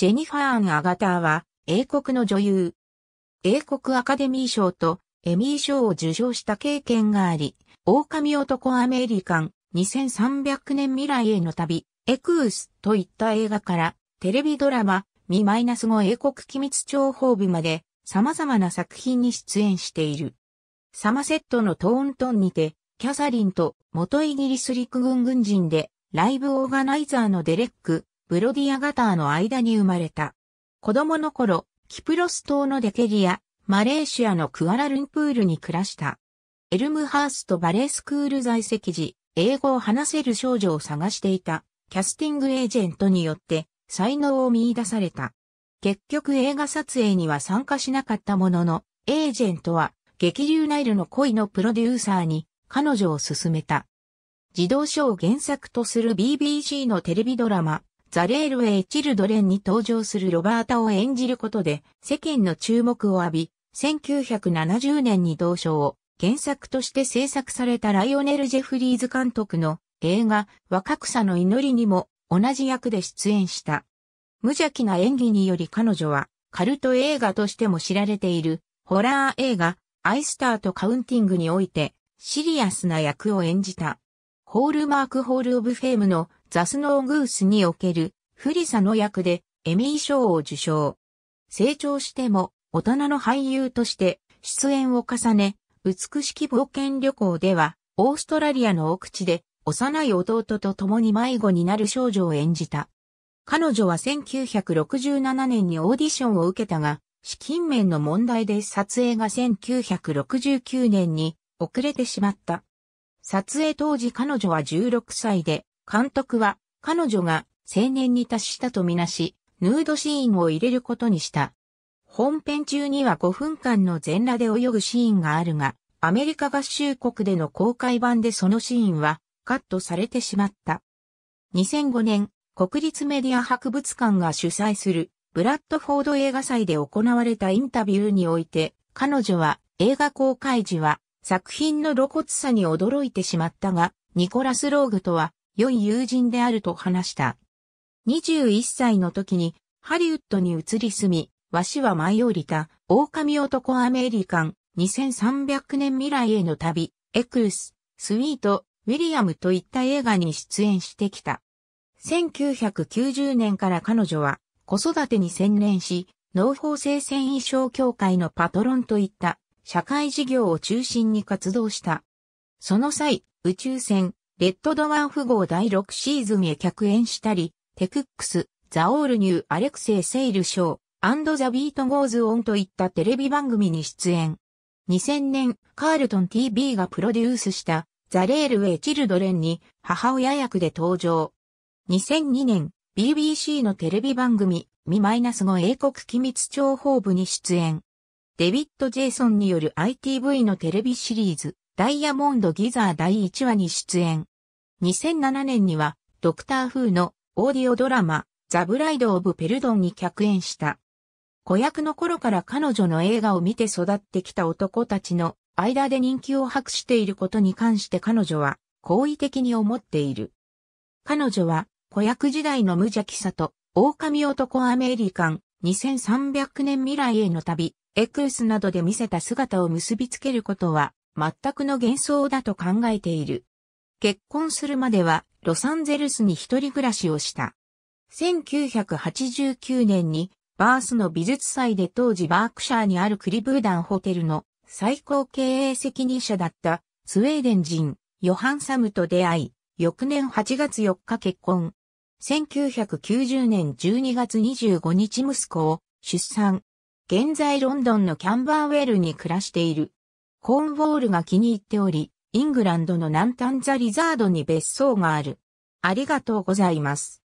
ジェニファー・ン・アガターは、英国の女優。英国アカデミー賞とエミー賞を受賞した経験があり、狼男アメリカン2300年未来への旅、エクースといった映画から、テレビドラマ、ミマイナス5英国機密情報部まで、様々な作品に出演している。サマセットのトーントンにて、キャサリンと元イギリス陸軍軍人で、ライブオーガナイザーのデレック、ブロディアガターの間に生まれた。子供の頃、キプロス島のデケリア、マレーシアのクアラルンプールに暮らした。エルムハーストバレースクール在籍時、英語を話せる少女を探していたキャスティングエージェントによって才能を見出された。結局映画撮影には参加しなかったものの、エージェントは激流ナイルの恋のプロデューサーに彼女を勧めた。児童書を原作とする BBC のテレビドラマ、ザ・レールウェイ・チルドレンに登場するロバータを演じることで世間の注目を浴び、1970年に同賞を原作として制作されたライオネル・ジェフリーズ監督の映画若草の祈りにも同じ役で出演した。無邪気な演技により彼女はカルト映画としても知られているホラー映画アイスターとカウンティングにおいてシリアスな役を演じた。ホールマークホールオブフェームのザスノーグースにおけるフリサの役でエミー賞を受賞。成長しても大人の俳優として出演を重ね、美しき冒険旅行ではオーストラリアの奥地で幼い弟と共に迷子になる少女を演じた。彼女は1967年にオーディションを受けたが、資金面の問題で撮影が1969年に遅れてしまった。撮影当時彼女は16歳で、監督は彼女が青年に達したとみなし、ヌードシーンを入れることにした。本編中には5分間の全裸で泳ぐシーンがあるが、アメリカ合衆国での公開版でそのシーンはカットされてしまった。2005年、国立メディア博物館が主催するブラッドフォード映画祭で行われたインタビューにおいて、彼女は映画公開時は作品の露骨さに驚いてしまったが、ニコラス・ローグとは良い友人であると話した。21歳の時にハリウッドに移り住み、わしは舞い降りた、狼男アメリカン、2300年未来への旅、エクルス、スウィート、ウィリアムといった映画に出演してきた。1990年から彼女は子育てに専念し、農法生鮮衣装協会のパトロンといった社会事業を中心に活動した。その際、宇宙船、レッドドワーフ号第6シーズンへ客演したり、テクックス、ザオールニュー・アレクセイ・セイル・ショー、アンド・ザ・ビート・ゴーズ・オンといったテレビ番組に出演。2000年、カールトン TV がプロデュースした、ザ・レールウェイ・チルドレンに母親役で登場。2002年、BBC のテレビ番組、ミマイナスの英国機密情報部に出演。デビッド・ジェイソンによる ITV のテレビシリーズ、ダイヤモンド・ギザー第1話に出演。2007年には、ドクター・フーのオーディオドラマ、ザ・ブライド・オブ・ペルドンに客演した。子役の頃から彼女の映画を見て育ってきた男たちの間で人気を博していることに関して彼女は好意的に思っている。彼女は子役時代の無邪気さと狼男アメリカン2300年未来への旅、エクスなどで見せた姿を結びつけることは、全くの幻想だと考えている。結婚するまでは、ロサンゼルスに一人暮らしをした。1989年に、バースの美術祭で当時バークシャーにあるクリブーダンホテルの最高経営責任者だったスウェーデン人ヨハンサムと出会い、翌年8月4日結婚。1990年12月25日息子を出産。現在ロンドンのキャンバーウェルに暮らしている。コーンウォールが気に入っており、イングランドの南端ザリザードに別荘がある。ありがとうございます。